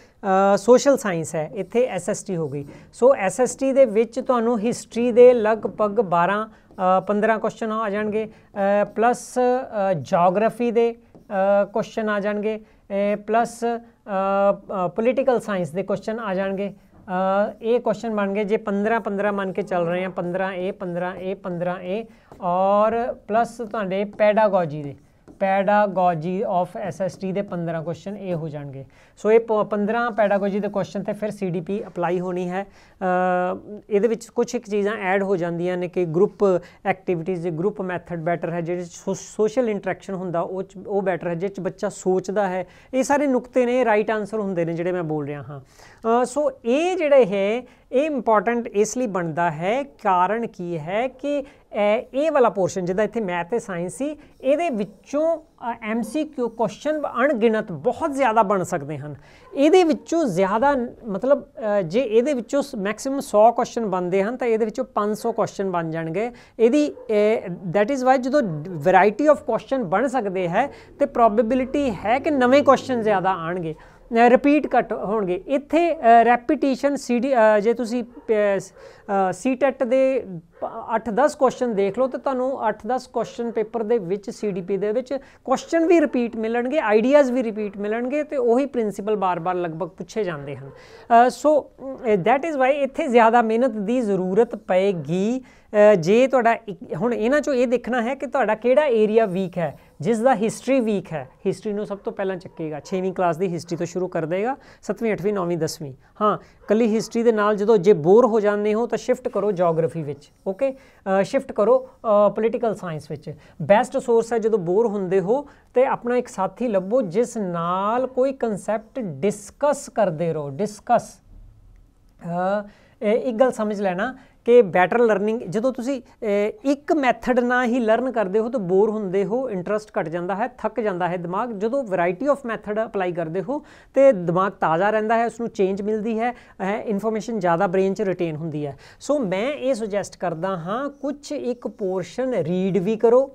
ਸੋਸ਼ਲ ਸਾਇੰਸ ਹੈ ਇੱਥੇ ਐਸਐਸਟੀ ਹੋ ਗਈ ਸੋ ਐਸਐਸਟੀ ਦੇ ਵਿੱਚ ਤੁਹਾਨੂੰ ਹਿਸਟਰੀ ਦੇ ਲਗਭਗ 12 15 ਕੁਐਸਚਨ ਆ ਜਾਣਗੇ ਪਲੱਸ ਜੀਓਗ੍ਰਾਫੀ ਦੇ ਕੁਐਸਚਨ ਆ ਜਾਣਗੇ ਪਲੱਸ ਪੋਲੀਟੀਕਲ ਸਾਇੰਸ ਦੇ ਕੁਐਸਚਨ ਆ ਜਾਣਗੇ ਇਹ ਕੁਐਸਚਨ ਬਣ ਗਏ ਜੇ 15 15 ਮੰਨ ਕੇ ਚੱਲ ਰਹੇ ਆ 15 ਇਹ 15 ਇਹ 15 ਇਹ ਔਰ ਪਲੱਸ ਤੁਹਾਡੇ ਪੈਡਾਗੋਜੀ ਦੇ ਪੈਡਾਗੋਜੀ ਆਫ ਐਸਐਸਟੀ ਦੇ 15 ਕੁਐਸਚਨ ਇਹ ਹੋ ਜਾਣਗੇ ਸੋ ਇਹ 15 ਪੈਡਾਗੋਜੀ ਦੇ ਕੁਐਸਚਨ ਤੇ ਫਿਰ ਸੀਡੀਪੀ ਅਪਲਾਈ ਹੋਣੀ ਹੈ ਇਹਦੇ ਵਿੱਚ ਕੁਝ ਇੱਕ ਚੀਜ਼ਾਂ ਐਡ ਹੋ ਜਾਂਦੀਆਂ ਨੇ ਕਿ ਗਰੁੱਪ ਐਕਟੀਵਿਟੀਜ਼ ਦੇ ਗਰੁੱਪ ਮੈਥਡ ਬੈਟਰ ਹੈ ਜਿਹੜੇ ਸੋਸ਼ਲ ਇੰਟਰੈਕਸ਼ਨ ਹੁੰਦਾ ਉਹ ਉਹ ਬੈਟਰ ਹੈ ਜਿਸ ਵਿੱਚ ਬੱਚਾ ਸੋਚਦਾ ਹੈ ਇਹ ਸਾਰੇ ਨੁਕਤੇ ਨੇ ਰਾਈਟ ਆਨਸਰ ਹੁੰਦੇ ਨੇ ਜਿਹੜੇ ਮੈਂ ਬੋਲ ਰਿਹਾ ਹਾਂ ਸੋ ਇਹ ਜਿਹੜੇ ਹੈ ਇਹ ਇੰਪੋਰਟੈਂਟ ਇਸ ਲਈ ਬਣਦਾ ਹੈ ਕਾਰਨ ਕੀ ਹੈ ਕਿ ਇਹ ਇਹ ਵਾਲਾ ਪੋਰਸ਼ਨ ਜਿਹਦਾ ਇੱਥੇ ਮੈਥ ਤੇ ਸਾਇੰਸ ਸੀ ਇਹਦੇ ਵਿੱਚੋਂ ਐਮਸੀਕਿਊ ਕੁਐਸਚਨ ਅਣਗਿਣਤ ਬਹੁਤ ਜ਼ਿਆਦਾ ਬਣ ਸਕਦੇ ਹਨ ਇਹਦੇ ਵਿੱਚੋਂ ਜ਼ਿਆਦਾ ਮਤਲਬ ਜੇ ਇਹਦੇ ਵਿੱਚੋਂ ਮੈਕਸਿਮਮ 100 ਕੁਐਸਚਨ ਬਣਦੇ ਹਨ ਤਾਂ ਇਹਦੇ ਵਿੱਚੋਂ 500 ਕੁਐਸਚਨ ਬਣ ਜਾਣਗੇ ਇਹਦੀ ਥੈਟ ਇਜ਼ ਵਾਈ ਜਦੋਂ ਵੈਰਾਈਟੀ ਆਫ ਕੁਐਸਚਨ ਬਣ ਸਕਦੇ ਹੈ ਤੇ ਪ੍ਰੋਬੇਬਿਲਿਟੀ ਹੈ ਕਿ ਨਵੇਂ ਕੁਐਸਚਨ ਜ਼ਿਆਦਾ ਆਣਗੇ ਰਿਪੀਟ ਘਟ ਹੋਣਗੇ ਇੱਥੇ ਰੈਪੀਟੀਸ਼ਨ ਸੀਡੀ ਜੇ ਤੁਸੀਂ ਸੀਟੈਟ e ਦੇ 8-10 ਕੁਐਸਚਨ ਦੇਖ ਲਓ ਤੇ ਤੁਹਾਨੂੰ 8-10 ਕੁਐਸਚਨ ਪੇਪਰ ਦੇ ਵਿੱਚ ਸੀਡੀਪੀ ਦੇ ਵਿੱਚ ਕੁਐਸਚਨ ਵੀ ਰਿਪੀਟ ਮਿਲਣਗੇ ਆਈਡੀਆਜ਼ ਵੀ ਰਿਪੀਟ ਮਿਲਣਗੇ ਤੇ ਉਹੀ ਪ੍ਰਿੰਸੀਪਲ ਬਾਰ-ਬਾਰ ਲਗਭਗ ਪੁੱਛੇ ਜਾਂਦੇ ਹਨ ਸੋ ਥੈਟ ਇਜ਼ ਵਾਈ ਇੱਥੇ ਜ਼ਿਆਦਾ ਮਿਹਨਤ ਦੀ ਜ਼ਰੂਰਤ ਪਏਗੀ ਜੇ ਤੁਹਾਡਾ ਹੁਣ ਇਹਨਾਂ ਚੋਂ ਇਹ ਦੇਖਣਾ ਹੈ ਕਿ ਤੁਹਾਡਾ ਕਿਹੜਾ ਏਰੀਆ ਵੀਕ ਹੈ ਜਿਸ ਦਾ ਹਿਸਟਰੀ ਵੀਕ ਹੈ ਹਿਸਟਰੀ ਨੂੰ ਸਭ ਤੋਂ ਪਹਿਲਾਂ ਚੱਕੇਗਾ 6ਵੀਂ ਕਲਾਸ ਦੀ ਹਿਸਟਰੀ ਤੋਂ ਸ਼ੁਰੂ ਕਰ ਦੇਗਾ 7ਵੀਂ 8ਵੀਂ 9ਵੀਂ 10ਵੀਂ ਹਾਂ ਕੱਲੀ ਹਿਸਟਰੀ ਦੇ ਨਾਲ ਜਦੋਂ ਜੇ ਬੋਰ ਹੋ ਜਾਂਦੇ ਹੋ ਤਾਂ ਸ਼ਿਫਟ ਕਰੋ ਜੀਓਗ੍ਰਾਫੀ ਵਿੱਚ ਓਕੇ ਸ਼ਿਫਟ ਕਰੋ ਪੋਲੀਟੀਕਲ ਸਾਇੰਸ ਵਿੱਚ ਬੈਸਟ ਸੋਰਸ ਹੈ ਜਦੋਂ ਬੋਰ ਹੁੰਦੇ ਹੋ ਤੇ ਆਪਣਾ ਇੱਕ ਸਾਥੀ ਲੱਭੋ ਜਿਸ ਨਾਲ ਕੋਈ ਕਨਸੈਪਟ ਡਿਸਕਸ ਕਰਦੇ ਰਹੋ ਡਿਸਕਸ ਇਹ ਇੱਕ ਗੱਲ ਸਮਝ ਲੈਣਾ ਕਿ ਬੈਟਰ ਲਰਨਿੰਗ ਜਦੋਂ ਤੁਸੀਂ ਇੱਕ ਮੈਥਡ ਨਾਲ ਹੀ ਲਰਨ ਕਰਦੇ ਹੋ ਤਾਂ ਬੋਰ ਹੁੰਦੇ ਹੋ ਇੰਟਰਸਟ ਘਟ ਜਾਂਦਾ ਹੈ ਥੱਕ ਜਾਂਦਾ ਹੈ ਦਿਮਾਗ ਜਦੋਂ ਵੈਰਾਈਟੀ ਆਫ ਮੈਥਡ ਅਪਲਾਈ ਕਰਦੇ ਹੋ ਤੇ ਦਿਮਾਗ ਤਾਜ਼ਾ ਰਹਿੰਦਾ ਹੈ ਉਸ ਨੂੰ ਚੇਂਜ ਮਿਲਦੀ ਹੈ ਇਨਫੋਰਮੇਸ਼ਨ ਜ਼ਿਆਦਾ ਬ੍ਰੇਨ 'ਚ ਰਿਟੇਨ ਹੁੰਦੀ ਹੈ ਸੋ ਮੈਂ ਇਹ ਸੁਜੈਸਟ ਕਰਦਾ ਹਾਂ ਕੁਝ ਇੱਕ ਪੋਰਸ਼ਨ ਰੀਡ ਵੀ ਕਰੋ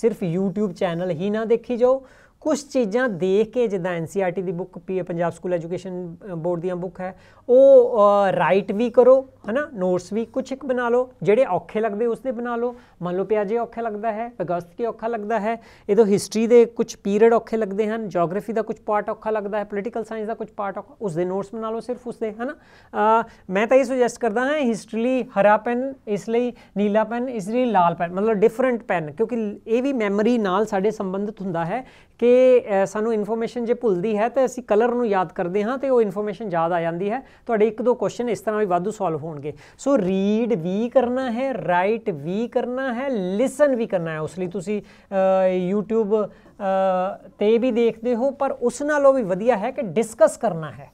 ਸਿਰਫ YouTube ਚੈਨਲ ਹੀ ਨਾ ਦੇਖੀ ਜਾਓ कुछ चीज़ा देख के जिदा एन सी आर टी की बुक पी पंजाब स्कूल एजुकेशन बोर्ड दुक है वो राइट भी करो है ना नोट्स भी कुछ एक बना लो जोड़े औखे लगते उसके बना लो मान लो प्याजे औखा लगता है अगस्त के औखा लगता है यदो हिस्टरी के कुछ पीरियड औखे लगते हैं जोग्राफी का कुछ पार्ट औखा लगता है पोलीटल सैंस का कुछ पार्ट औखा उसके नोट्स बना लो सिर्फ उसके है ना आ, मैं तो ये सुजैसट करता हाँ हिस्टरी हरा पेन इसलिए नीला पेन इसलिए लाल पेन मतलब डिफरेंट पेन क्योंकि ये भी मैमरी नाले संबंधित हूँ है कि ਤੇ ਸਾਨੂੰ ਇਨਫੋਰਮੇਸ਼ਨ ਜੇ ਭੁੱਲਦੀ ਹੈ ਤਾਂ ਅਸੀਂ ਕਲਰ ਨੂੰ ਯਾਦ ਕਰਦੇ ਹਾਂ ਤੇ ਉਹ ਇਨਫੋਰਮੇਸ਼ਨ ਯਾਦ ਆ ਜਾਂਦੀ ਹੈ ਤੁਹਾਡੇ ਇੱਕ ਦੋ ਕੁਐਸਚਨ ਇਸ ਤਰ੍ਹਾਂ ਵੀ ਵਾਧੂ ਸੋਲਵ ਹੋਣਗੇ ਸੋ ਰੀਡ ਵੀ ਕਰਨਾ ਹੈ ਰਾਈਟ ਵੀ ਕਰਨਾ ਹੈ ਲਿਸਨ ਵੀ ਕਰਨਾ ਹੈ ਉਸ ਲਈ ਤੁਸੀਂ YouTube ਤੇ ਵੀ ਦੇਖਦੇ ਹੋ ਪਰ ਉਸ ਨਾਲੋਂ ਵੀ ਵਧੀਆ ਹੈ ਕਿ ਡਿਸਕਸ ਕਰਨਾ ਹੈ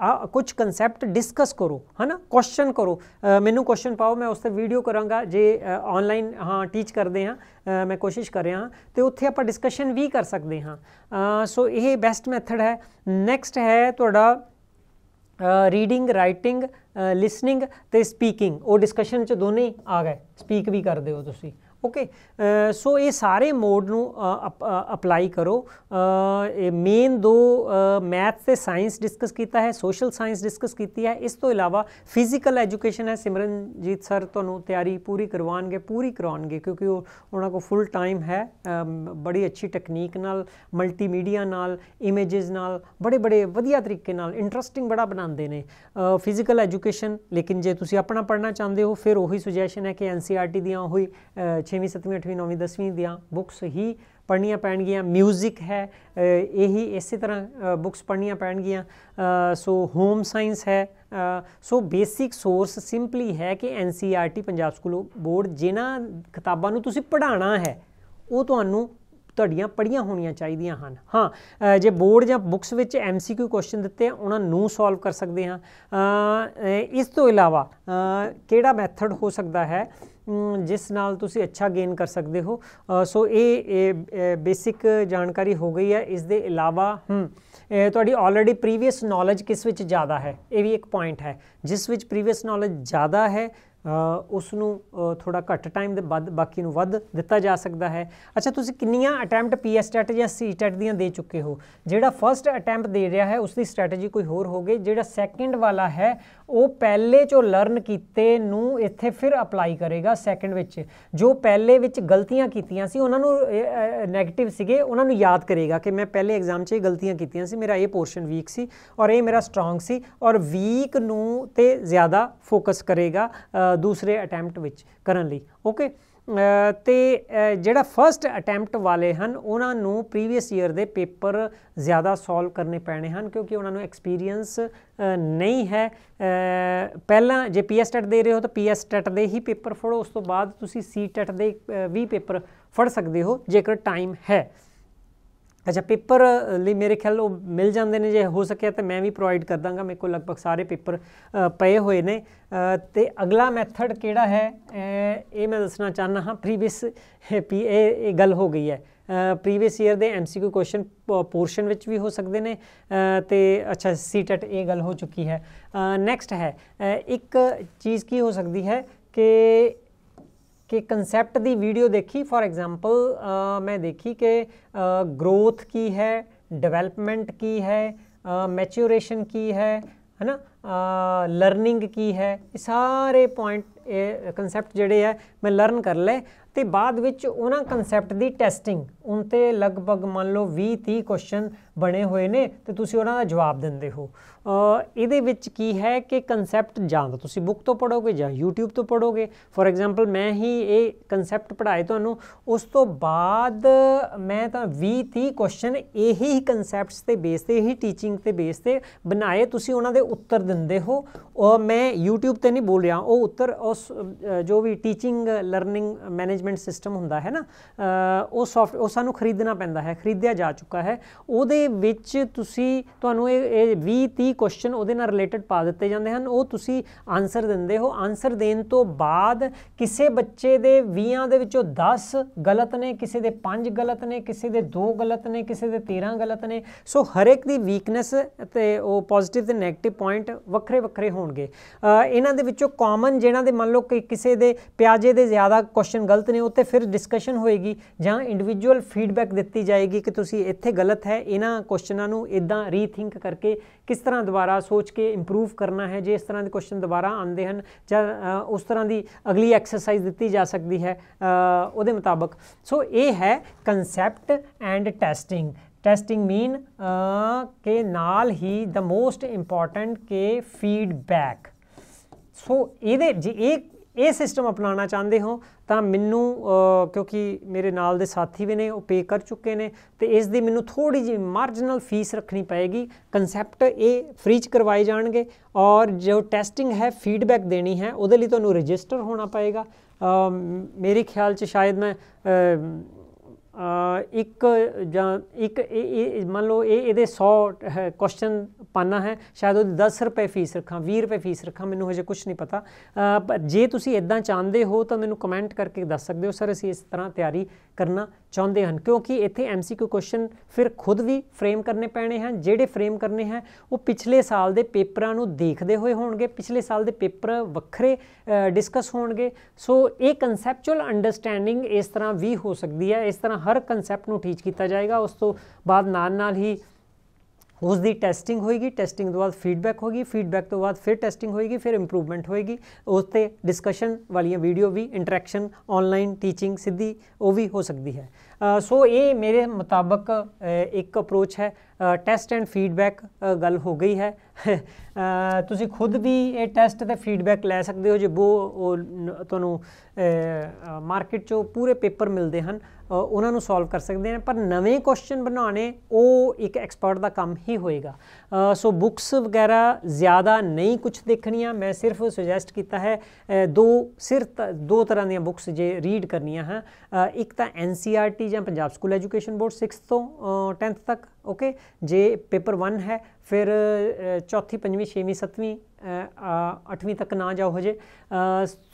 आ, कुछ कंसैप्ट डिस्कस करो है ना क्वेश्चन करो मैनू क्वेश्चन पाओ मैं उससे वीडियो करा जे ऑनलाइन हाँ टीच करते हाँ मैं कोशिश कर रहा हाँ तो उत्थे आप डिस्कशन भी कर सकते हाँ सो ये बेस्ट मैथड है नैक्सट है थोड़ा रीडिंग राइटिंग लिसनिंग स्पीकिंग वो डिस्कशन दोनों ही आ गए स्पीक भी कर दी ਓਕੇ ਸੋ ਇਹ ਸਾਰੇ ਮੋਡ ਨੂੰ ਅਪਲਾਈ ਕਰੋ ਇਹ ਮੇਨ ਦੋ ਮੈਥ ਤੇ ਸਾਇੰਸ ਡਿਸਕਸ ਕੀਤਾ ਹੈ ਸੋਸ਼ਲ ਸਾਇੰਸ ਡਿਸਕਸ ਕੀਤੀ ਹੈ ਇਸ ਤੋਂ ਇਲਾਵਾ ਫਿਜ਼ੀਕਲ ਐਜੂਕੇਸ਼ਨ ਹੈ ਸਿਮਰਨਜੀਤ ਸਰ ਤੁਹਾਨੂੰ ਤਿਆਰੀ ਪੂਰੀ ਕਰਵਾਣਗੇ ਪੂਰੀ ਕਰਾਉਣਗੇ ਕਿਉਂਕਿ ਉਹ ਉਹਨਾਂ ਕੋਲ ਫੁੱਲ ਟਾਈਮ ਹੈ ਬੜੀ ਅੱਛੀ ਟੈਕਨੀਕ ਨਾਲ ਮਲਟੀਮੀਡੀਆ ਨਾਲ ਇਮੇजेस ਨਾਲ ਬੜੇ ਬੜੇ ਵਧੀਆ ਤਰੀਕੇ ਨਾਲ ਇੰਟਰਸਟਿੰਗ ਬੜਾ ਬਣਾਉਂਦੇ ਨੇ ਫਿਜ਼ੀਕਲ ਐਜੂਕੇਸ਼ਨ ਲੇਕਿਨ ਜੇ ਤੁਸੀਂ ਆਪਣਾ ਪੜ੍ਹਨਾ ਚਾਹੁੰਦੇ ਹੋ ਫਿਰ ਉਹੀ ਸੁਜੈਸ਼ਨ ਹੈ ਕਿ ਐਨਸੀਆਰਟੀ e ਦੀਆਂ ਉਹੀ 6ਵੀਂ 7ਵੀਂ 8ਵੀਂ 9ਵੀਂ 10ਵੀਂ ਦੀਆਂ ਬੁੱਕਸ ਹੀ ਪੜ੍ਹਨੀਆਂ ਪੈਣਗੀਆਂ 뮤직 ਹੈ ਇਹੀ ਇਸੇ ਤਰ੍ਹਾਂ ਬੁੱਕਸ ਪੜ੍ਹਨੀਆਂ ਪੈਣਗੀਆਂ ਸੋ ਹੋਮ ਸਾਇੰਸ ਹੈ ਸੋ ਬੇਸਿਕ ਸੋਰਸ ਸਿੰਪਲੀ ਹੈ ਕਿ NCERT e Punjab school board ਜਿਨ੍ਹਾਂ ਕਿਤਾਬਾਂ ਨੂੰ ਤੁਸੀਂ ਪੜ੍ਹਾਉਣਾ ਹੈ ਉਹ ਤੁਹਾਨੂੰ ਤੁਹਾਡੀਆਂ ਪੜੀਆਂ ਹੋਣੀਆਂ ਚਾਹੀਦੀਆਂ ਹਨ ਹਾਂ ਜੇ ਬੋਰਡ ਜਾਂ ਬੁੱਕਸ ਵਿੱਚ ਐਮਸੀਕਿਊ ਕੁਐਸਚਨ ਦਿੱਤੇ ਆ ਉਹਨਾਂ ਨੂੰ ਸੋਲਵ ਕਰ ਸਕਦੇ ਹਾਂ ਇਸ ਤੋਂ ਇਲਾਵਾ ਕਿਹੜਾ ਮੈਥਡ ਹੋ ਸਕਦਾ ਹੈ ਜਿਸ ਨਾਲ ਤੁਸੀਂ ਅੱਛਾ ਗੇਨ ਕਰ ਸਕਦੇ ਹੋ ਸੋ ਇਹ ਬੇਸਿਕ ਜਾਣਕਾਰੀ ਹੋ ਗਈ ਹੈ ਇਸ ਦੇ ਇਲਾਵਾ ਹਮ ਤੁਹਾਡੀ ਆਲਰੇਡੀ ਪ੍ਰੀਵੀਅਸ ਨੌਲੇਜ ਕਿਸ ਵਿੱਚ ਜ਼ਿਆਦਾ ਹੈ ਇਹ ਵੀ ਇੱਕ ਪੁਆਇੰਟ ਹੈ ਜਿਸ ਵਿੱਚ ਪ੍ਰੀਵੀਅਸ ਨੌਲੇਜ ਜ਼ਿਆਦਾ ਹੈ ਉਸ ਨੂੰ ਥੋੜਾ ਘੱਟ ਟਾਈਮ ਦੇ ਬਾਅਦ ਬਾਕੀ ਨੂੰ ਵੱਧ ਦਿੱਤਾ ਜਾ ਸਕਦਾ ਹੈ ਅੱਛਾ ਤੁਸੀਂ ਕਿੰਨੀਆਂ ਅਟੈਂਪਟ ਪੀਐਸ ਸਟੈਟ ਜਾਂ ਸੀ ਸਟੈਟ ਦੀਆਂ ਦੇ ਚੁੱਕੇ ਹੋ ਜਿਹੜਾ ਫਰਸਟ ਅਟੈਂਪਟ ਦੇ ਰਿਹਾ ਹੈ ਉਸ ਦੀ ਸਟ੍ਰੈਟਜੀ ਕੋਈ ਹੋਰ ਹੋਗੇ ਜਿਹੜਾ ਸੈਕੰਡ ਵਾਲਾ ਹੈ ਉਹ ਪਹਿਲੇ ਚੋਂ ਲਰਨ ਕੀਤੇ ਨੂੰ ਇੱਥੇ ਫਿਰ ਅਪਲਾਈ ਕਰੇਗਾ ਸੈਕੰਡ ਵਿੱਚ ਜੋ ਪਹਿਲੇ ਵਿੱਚ ਗਲਤੀਆਂ ਕੀਤੀਆਂ ਸੀ ਉਹਨਾਂ ਨੂੰ 네ਗੇਟਿਵ ਸੀਗੇ ਉਹਨਾਂ ਨੂੰ ਯਾਦ ਕਰੇਗਾ ਕਿ ਮੈਂ ਪਹਿਲੇ ਐਗਜ਼ਾਮ 'ਚ ਇਹ ਗਲਤੀਆਂ ਕੀਤੀਆਂ ਸੀ ਮੇਰਾ ਇਹ ਪੋਰਸ਼ਨ ਵੀਕ ਸੀ ਔਰ ਇਹ ਮੇਰਾ ਸਟਰੋਂਗ ਸੀ ਔਰ ਵੀਕ ਨੂੰ ਤੇ ਜ਼ਿਆਦਾ ਫੋਕਸ ਕਰੇਗਾ ਦੂਸਰੇ ਅਟੈਂਪਟ ਵਿੱਚ ਕਰਨ ਲਈ ਓਕੇ ਤੇ ਜਿਹੜਾ ਫਰਸਟ ਅਟੈਂਪਟ ਵਾਲੇ ਹਨ ਉਹਨਾਂ ਨੂੰ ਪ੍ਰੀਵੀਅਸ ਈਅਰ ਦੇ ਪੇਪਰ ਜ਼ਿਆਦਾ ਸੋਲਵ ਕਰਨੇ ਪੈਣੇ ਹਨ ਕਿਉਂਕਿ ਉਹਨਾਂ ਨੂੰ ਐਕਸਪੀਰੀਅੰਸ ਨਹੀਂ ਹੈ ਪਹਿਲਾਂ ਜੇ ਪੀਐਸ ਟੈਟ e ਦੇ ਰਹੇ ਹੋ ਤਾਂ ਪੀਐਸ ਟੈਟ e ਦੇ ਹੀ ਪੇਪਰ ਫੜੋ ਉਸ ਤੋਂ ਬਾਅਦ ਤੁਸੀਂ ਸੀ ਟੈਟ e ਦੇ ਵੀ ਪੇਪਰ ਫੜ ਸਕਦੇ ਹੋ ਜੇਕਰ ਟਾਈਮ ਹੈ ਅੱਛਾ ਪੇਪਰ ਲਈ ਮੇਰੇ ਖਿਆਲ ਉਹ ਮਿਲ ਜਾਂਦੇ ਨੇ ਜੇ ਹੋ ਸਕਿਆ ਤਾਂ ਮੈਂ ਵੀ ਪ੍ਰੋਵਾਈਡ ਕਰ ਦਾਂਗਾ ਮੇਰੇ ਕੋਲ ਲਗਭਗ ਸਾਰੇ ਪੇਪਰ ਪਏ ਹੋਏ ਨੇ ਤੇ ਅਗਲਾ ਮੈਥਡ ਕਿਹੜਾ ਹੈ ਇਹ ਮੈਂ ਦੱਸਣਾ ਚਾਹਨਾ ਹਾਂ ਪ੍ਰੀਵੀਅਸ ਪੀ ਇਹ ਗੱਲ ਹੋ ਗਈ ਹੈ ਪ੍ਰੀਵੀਅਸ ਈਅਰ ਦੇ ਐਮਸੀਕਿਊ ਕੁਐਸਚਨ ਪੋਰਸ਼ਨ ਵਿੱਚ ਵੀ ਹੋ ਸਕਦੇ ਨੇ ਤੇ ਅੱਛਾ ਸੀਟਟ ਇਹ ਗੱਲ ਹੋ ਚੁੱਕੀ ਹੈ ਨੈਕਸਟ ਹੈ ਇੱਕ ਚੀਜ਼ ਕੀ ਹੋ ਸਕਦੀ ਹੈ ਕਿ ਕਿ ਕਨਸੈਪਟ ਦੀ ਵੀਡੀਓ ਦੇਖੀ ਫੋਰ एग्जांपल ਮੈਂ ਦੇਖੀ ਕਿ ਗਰੋਥ ਕੀ ਹੈ ਡਿਵੈਲਪਮੈਂਟ ਕੀ ਹੈ ਮੈਚੂਰੇਸ਼ਨ ਕੀ ਹੈ ਹੈਨਾ ਲਰਨਿੰਗ ਕੀ ਹੈ ਇਹ ਸਾਰੇ ਪੁਆਇੰਟ ਕਨਸੈਪਟ ਜਿਹੜੇ ਆ ਮੈਂ ਲਰਨ ਕਰ ਲੈ ਤੇ ਬਾਅਦ ਵਿੱਚ ਉਹਨਾਂ ਕਨਸੈਪਟ ਦੀ ਟੈਸਟਿੰਗ ਉਨਤੇ ਲਗਭਗ ਮੰਨ ਲਓ 20 30 ਕੁਐਸਚਨ ਬਣੇ ਹੋਏ ਨੇ ਤੇ ਤੁਸੀਂ ਉਹਨਾਂ ਦਾ ਜਵਾਬ ਦਿੰਦੇ ਹੋ ਇਹਦੇ ਵਿੱਚ ਕੀ ਹੈ ਕਿ ਕਨਸੈਪਟ ਜਾਂ ਤੁਸੀਂ ਬੁੱਕ ਤੋਂ ਪੜੋਗੇ ਜਾਂ YouTube ਤੋਂ ਪੜੋਗੇ ਫੋਰ ਐਗਜ਼ਾਮਪਲ ਮੈਂ ਹੀ ਇਹ ਕਨਸੈਪਟ ਪੜਾਏ ਤੁਹਾਨੂੰ ਉਸ ਤੋਂ ਬਾਅਦ ਮੈਂ ਤਾਂ 20 30 ਕੁਐਸਚਨ ਇਹੀ ਕਨਸੈਪਟਸ ਤੇ ਬੇਸ ਤੇ ਇਹੀ ਟੀਚਿੰਗ ਤੇ ਬੇਸ ਤੇ ਬਣਾਏ ਤੁਸੀਂ ਉਹਨਾਂ ਦੇ ਉੱਤਰ ਦਿੰਦੇ ਹੋ ਉਹ ਮੈਂ YouTube ਤੇ ਨਹੀਂ ਬੋਲ ਰਿਹਾ ਉਹ ਉੱਤਰ ਉਸ ਜੋ ਵੀ ਟੀਚਿੰਗ ਲਰਨਿੰਗ ਮੈਨੇਜਮੈਂਟ ਸਿਸਟਮ ਹੁੰਦਾ ਹੈ ਨਾ ਉਹ ਸੌਫਟ ਉਹ ਸਾਨੂੰ ਖਰੀਦਣਾ ਪੈਂਦਾ ਹੈ ਖਰੀਦਿਆ ਜਾ ਚੁੱਕਾ ਹੈ ਉਹਦੇ ਵਿੱਚ ਤੁਸੀਂ ਤੁਹਾਨੂੰ ਇਹ 20 30 ਕੁਐਸਚਨ ਉਹਦੇ ਨਾਲ ਰਿਲੇਟਡ ਪਾ ਦਿੱਤੇ ਜਾਂਦੇ ਹਨ ਉਹ ਤੁਸੀਂ ਆਨਸਰ ਦਿੰਦੇ ਹੋ ਆਨਸਰ ਦੇਣ ਤੋਂ ਬਾਅਦ ਕਿਸੇ ਬੱਚੇ ਦੇ 20ਾਂ ਦੇ ਵਿੱਚੋਂ 10 ਗਲਤ ਨੇ ਕਿਸੇ ਦੇ 5 ਗਲਤ ਨੇ ਕਿਸੇ ਦੇ 2 ਗਲਤ ਨੇ ਕਿਸੇ ਦੇ 13 ਗਲਤ ਨੇ ਸੋ ਹਰ ਇੱਕ ਦੀ ਵੀਕਨੈਸ ਤੇ ਉਹ ਪੋਜ਼ਿਟਿਵ ਤੇ 네ਗੇਟਿਵ ਪੁਆਇੰਟ ਵੱਖਰੇ ਵੱਖਰੇ ਹੋਣਗੇ ਇਹਨਾਂ ਦੇ ਵਿੱਚੋਂ ਕਾਮਨ ਜਿਹਨਾਂ ਦੇ ਮੰਨ ਲਓ ਕਿ ਕਿਸੇ ਦੇ ਪਿਆਜੇ ਦੇ ਜ਼ਿਆਦਾ ਕੁਐਸਚਨ ਗਲਤ ਨੇ ਉੱਤੇ ਫਿਰ ਡਿਸਕਸ਼ਨ ਹੋਏਗੀ ਜਾਂ ਇੰਡੀਵਿਜੂਅਲ ਫੀਡਬੈਕ ਦਿੱਤੀ ਜਾਏਗੀ ਕਿ ਤੁਸੀਂ ਇੱਥੇ ਗਲਤ ਹੈ ਇਹਨਾਂ ਇਹਨਾਂ ਕੁਐਸਚਨਾਂ ਨੂੰ ਇਦਾਂ ਰੀਥਿੰਕ ਕਰਕੇ ਕਿਸ ਤਰ੍ਹਾਂ ਦੁਬਾਰਾ ਸੋਚ ਕੇ ਇੰਪਰੂਵ ਕਰਨਾ ਹੈ ਜੇ ਇਸ ਤਰ੍ਹਾਂ ਦੇ ਕੁਐਸਚਨ ਦੁਬਾਰਾ ਆਉਂਦੇ ਹਨ ਜਾਂ ਉਸ ਤਰ੍ਹਾਂ ਦੀ ਅਗਲੀ ਐਕਸਰਸਾਈਜ਼ ਦਿੱਤੀ ਜਾ ਸਕਦੀ ਹੈ ਉਹਦੇ ਮੁਤਾਬਕ ਸੋ ਇਹ ਹੈ concept and testing testing mean ਕੇ ਨਾਲ ਹੀ ਦ ਮੋਸਟ ਇੰਪੋਰਟੈਂਟ ਕੇ ਫੀਡਬੈਕ ਸੋ ਇਹਦੇ ਜੇ ਇਹ ਇਹ ਸਿਸਟਮ ਅਪਣਾਉਣਾ ਚਾਹੁੰਦੇ ਹੋ ਤਾਂ ਮੈਨੂੰ ਕਿਉਂਕਿ ਮੇਰੇ ਨਾਲ ਦੇ ਸਾਥੀ ਵੀ ਨੇ ਉਹ ਪੇ ਕਰ ਚੁੱਕੇ ਨੇ ਤੇ ਇਸ ਦੀ ਮੈਨੂੰ ਥੋੜੀ ਜਿਹੀ ਮਾਰਜਨਲ ਫੀਸ ਰੱਖਣੀ ਪਏਗੀ ਕਨਸੈਪਟ ਇਹ ਫ੍ਰੀ ਚ ਕਰਵਾਏ ਜਾਣਗੇ ਔਰ ਜੋ ਟੈਸਟਿੰਗ ਹੈ ਫੀਡਬੈਕ ਦੇਣੀ ਹੈ ਉਹਦੇ ਲਈ ਤੁਹਾਨੂੰ ਰਜਿਸਟਰ ਹੋਣਾ ਪਏਗਾ ਮੇਰੇ ਖਿਆਲ ਚ ਸ਼ਾਇਦ ਮੈਂ ਇੱਕ ਜਾਂ ਇੱਕ ਮੰਨ ਲਓ ਇਹ ਇਹਦੇ 100 ਕੁਐਸਚਨ ਪਾਣਾ ਹੈ ਸ਼ਾਇਦ ਉਹ 10 ਰੁਪਏ ਫੀਸ ਰੱਖਾਂ 20 ਰੁਪਏ ਫੀਸ ਰੱਖਾਂ ਮੈਨੂੰ ਹਜੇ ਕੁਝ ਨਹੀਂ ਪਤਾ ਜੇ ਤੁਸੀਂ ਇਦਾਂ ਚਾਹੁੰਦੇ ਹੋ ਤਾਂ ਮੈਨੂੰ ਕਮੈਂਟ ਕਰਕੇ ਦੱਸ ਸਕਦੇ ਹੋ ਸਰ ਅਸੀਂ ਇਸ ਤਰ੍ਹਾਂ ਤਿਆਰੀ ਕਰਨਾ ਚਾਹੁੰਦੇ ਹਨ ਕਿਉਂਕਿ ਇੱਥੇ ਐਮਸੀਕਿਊ ਕੁਐਸਚਨ ਫਿਰ ਖੁਦ ਵੀ ਫਰੇਮ ਕਰਨੇ ਪੈਣੇ ਹਨ ਜਿਹੜੇ ਫਰੇਮ ਕਰਨੇ ਹਨ ਉਹ ਪਿਛਲੇ ਸਾਲ ਦੇ ਪੇਪਰਾਂ ਨੂੰ ਦੇਖਦੇ ਹੋਏ ਹੋਣਗੇ ਪਿਛਲੇ ਸਾਲ ਦੇ ਪੇਪਰ ਵੱਖਰੇ ਡਿਸਕਸ ਹੋਣਗੇ ਸੋ ਇਹ ਕਨਸੈਪਚੁਅਲ ਅੰਡਰਸਟੈਂਡਿੰਗ ਇਸ ਤਰ੍ਹਾਂ ਵੀ ਹੋ ਸਕਦੀ ਹੈ ਇਸ ਤਰ੍ਹਾਂ ਹਰ ਕਨਸੈਪਟ ਨੂੰ ਟੀਚ ਕੀਤਾ ਜਾਏਗਾ ਉਸ ਤੋਂ ਬਾਅਦ ਨਾਲ ਨਾਲ ਹੀ ਉਸ ਦੀ ਟੈਸਟਿੰਗ ਹੋਏਗੀ ਟੈਸਟਿੰਗ ਤੋਂ ਬਾਅਦ ਫੀਡਬੈਕ ਹੋਗੀ ਫੀਡਬੈਕ ਤੋਂ ਬਾਅਦ ਫਿਰ ਟੈਸਟਿੰਗ ਹੋਏਗੀ ਫਿਰ ਇੰਪਰੂਵਮੈਂਟ ਹੋਏਗੀ ਉਸ ਤੇ ਡਿਸਕਸ਼ਨ ਵਾਲੀਆਂ ਵੀਡੀਓ ਵੀ ਇੰਟਰੈਕਸ਼ਨ ਆਨਲਾਈਨ ਟੀਚਿੰਗ ਸਿੱਧੀ ਉਹ ਵੀ ਹੋ ਸਕਦੀ ਹੈ ਸੋ ਇਹ ਮੇਰੇ ਮੁਤਾਬਕ ਇੱਕ ਅਪਰੋਚ ਹੈ ਟੈਸਟ ਐਂਡ ਫੀਡਬੈਕ ਗੱਲ ਹੋ ਗਈ ਹੈ ਤੁਸੀਂ ਖੁਦ ਵੀ ਇਹ ਟੈਸਟ ਤੇ ਫੀਡਬੈਕ ਲੈ ਸਕਦੇ ਹੋ ਜੇ ਉਹ ਤੁਹਾਨੂੰ ਮਾਰਕੀਟ 'ਚੋਂ ਪੂਰੇ ਪੇਪਰ ਮਿਲਦੇ ਹਨ ਉਹਨਾਂ ਨੂੰ ਸੋਲਵ ਕਰ ਸਕਦੇ ਨੇ ਪਰ ਨਵੇਂ ਕੁਐਸਚਨ ਬਣਾਉਣੇ ਉਹ ਇੱਕ ਐਕਸਪਰਟ ਦਾ ਕੰਮ ਹੀ ਹੋਏਗਾ ਸੋ ਬੁੱਕਸ ਵਗੈਰਾ ਜ਼ਿਆਦਾ ਨਹੀਂ ਕੁਝ ਦੇਖਣੀਆਂ ਮੈਂ ਸਿਰਫ ਸੁਜੈਸਟ ਕੀਤਾ ਹੈ ਦੋ ਸਿਰ ਦੋ ਤਰ੍ਹਾਂ ਦੀਆਂ ਬੁੱਕਸ ਜੇ ਰੀਡ ਕਰਨੀਆਂ ਹਨ ਇੱਕ ਤਾਂ ਐਨਸੀਆਰਟੀ ਕੀਤੀ ਜਾਂ ਪੰਜਾਬ ਸਕੂਲ ਐਜੂਕੇਸ਼ਨ ਬੋਰਡ 6 ਤੋਂ 10th ਤੱਕ ਓਕੇ ਜੇ ਪੇਪਰ 1 ਹੈ ਫਿਰ ਚੌਥੀ ਪੰਜਵੀਂ ਛੇਵੀਂ ਸੱਤਵੀਂ ਅੱਠਵੀਂ ਤੱਕ ਨਾ ਜਾਓ ਹਜੇ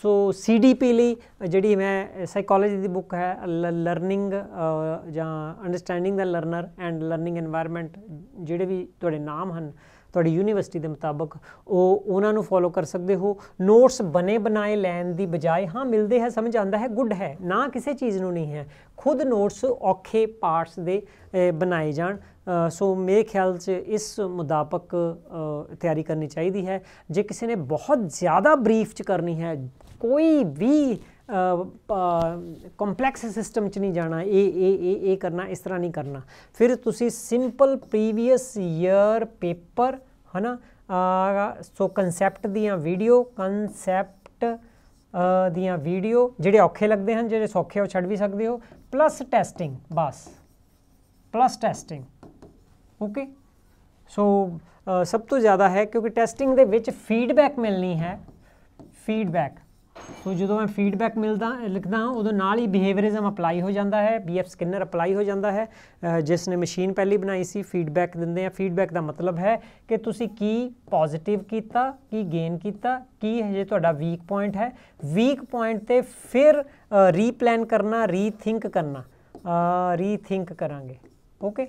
ਸੋ ਸੀਡੀਪੀ ਲਈ ਜਿਹੜੀ ਮੈਂ ਸਾਈਕੋਲੋਜੀ ਦੀ ਬੁੱਕ ਹੈ ਲਰਨਿੰਗ ਜਾਂ ਅੰਡਰਸਟੈਂਡਿੰਗ ਦਾ ਲਰਨਰ ਐਂਡ ਲਰਨਿੰਗ এনवायरमेंट ਜਿਹੜੇ ਵੀ ਤੁਹਾਡੇ ਨਾਮ ਹਨ ਤੁਹਾਡੀ ਯੂਨੀਵਰਸਿਟੀ ਦੇ ਮੁਤਾਬਕ ਉਹ ਉਹਨਾਂ ਨੂੰ ਫੋਲੋ ਕਰ ਸਕਦੇ ਹੋ ਨੋਟਸ ਬਨੇ ਬਣਾਏ ਲੈਣ ਦੀ ਬਜਾਏ ਹਾਂ ਮਿਲਦੇ ਹੈ ਸਮਝ ਆਉਂਦਾ ਹੈ ਗੁੱਡ ਹੈ ਨਾ ਕਿਸੇ ਚੀਜ਼ ਨੂੰ ਨਹੀਂ ਹੈ ਖੁਦ ਨੋਟਸ ਔਖੇ ਪਾਰਟਸ ਦੇ ਬਣਾਏ ਜਾਣ ਸੋ ਮੇਰੇ ਖਿਆਲ 'ਚ ਇਸ ਮੁਤਾਬਕ ਤਿਆਰੀ ਕਰਨੀ ਚਾਹੀਦੀ ਹੈ ਜੇ ਕਿਸੇ ਨੇ ਬਹੁਤ ਜ਼ਿਆਦਾ ਬਰੀਫ 'ਚ ਕਰਨੀ ਹੈ ਕੋਈ ਵੀ ਕੰਪਲੈਕਸ ਸਿਸਟਮ ਚ ਨਹੀਂ ਜਾਣਾ ਇਹ ਇਹ ਇਹ ਇਹ ਕਰਨਾ ਇਸ ਤਰ੍ਹਾਂ ਨਹੀਂ ਕਰਨਾ ਫਿਰ ਤੁਸੀਂ ਸਿੰਪਲ ਪ੍ਰੀਵੀਅਸ ਈਅਰ ਪੇਪਰ ਹਨਾ ਸੋ ਕਨਸੈਪਟ ਦੀਆਂ ਵੀਡੀਓ ਕਨਸੈਪਟ ਦੀਆਂ ਵੀਡੀਓ ਜਿਹੜੇ ਔਖੇ ਲੱਗਦੇ ਹਨ ਜਿਹੜੇ ਸੌਖੇ ਉਹ ਛੱਡ ਵੀ ਸਕਦੇ ਹੋ ਪਲੱਸ ਟੈਸਟਿੰਗ ਬਸ ਪਲੱਸ ਟੈਸਟਿੰਗ ਓਕੇ ਸੋ ਸਭ ਤੋਂ ਜ਼ਿਆਦਾ ਹੈ ਕਿਉਂਕਿ ਟੈਸਟਿੰਗ ਦੇ ਵਿੱਚ ਫੀਡਬੈਕ ਮਿਲਣੀ ਹੈ ਫੀਡਬੈਕ ਸੋ ਜਦੋਂ ਮੈਂ ਫੀਡਬੈਕ ਮਿਲਦਾ ਲਿਖਦਾ ਹਾਂ ਉਦੋਂ ਨਾਲ ਹੀ ਬਿਹੇਵੀਅਰਿਜ਼ਮ ਅਪਲਾਈ ਹੋ ਜਾਂਦਾ ਹੈ ਬੀਐਫ ਸਕਿਨਰ ਅਪਲਾਈ ਹੋ ਜਾਂਦਾ ਹੈ ਜਿਸ ਨੇ ਮਸ਼ੀਨ ਪਹਿਲੀ ਬਣਾਈ ਸੀ ਫੀਡਬੈਕ ਦਿੰਦੇ ਆ ਫੀਡਬੈਕ ਦਾ ਮਤਲਬ ਹੈ ਕਿ ਤੁਸੀਂ ਕੀ ਪੋਜ਼ਿਟਿਵ ਕੀਤਾ ਕੀ ਗੇਨ ਕੀਤਾ ਕੀ ਹਜੇ ਤੁਹਾਡਾ ਵੀਕ ਪੁਆਇੰਟ ਹੈ ਵੀਕ ਪੁਆਇੰਟ ਤੇ ਫਿਰ ਰੀਪਲਾਨ ਕਰਨਾ ਰੀਥਿੰਕ ਕਰਨਾ ਰੀਥਿੰਕ ਕਰਾਂਗੇ ਓਕੇ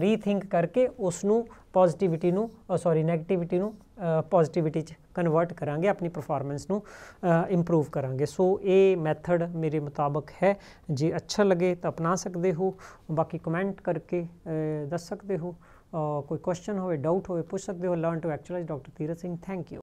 ਰੀਥਿੰਕ ਕਰਕੇ ਉਸ ਨੂੰ ਪੋਜ਼ਿਟਿਵਿਟੀ ਨੂੰ ਸੌਰੀ 네ਗੇਟਿਵਿਟੀ ਨੂੰ ਪੋਜ਼ਿਟਿਵਿਟੀ ਚ ਕਨਵਰਟ ਕਰਾਂਗੇ ਆਪਣੀ ਪਰਫਾਰਮੈਂਸ ਨੂੰ ਇੰਪਰੂਵ ਕਰਾਂਗੇ ਸੋ ਇਹ ਮੈਥਡ ਮੇਰੇ ਮੁਤਾਬਕ ਹੈ ਜੇ ਅੱਛਾ ਲੱਗੇ ਤਾਂ ਅਪਣਾ ਸਕਦੇ ਹੋ ਬਾਕੀ ਕਮੈਂਟ ਕਰਕੇ ਦੱਸ ਸਕਦੇ ਹੋ ਕੋਈ ਕੁਐਸਚਨ ਹੋਵੇ ਡਾਊਟ ਹੋਵੇ ਪੁੱਛ ਸਕਦੇ ਹੋ learn to actualize doctor Tirath Singh thank you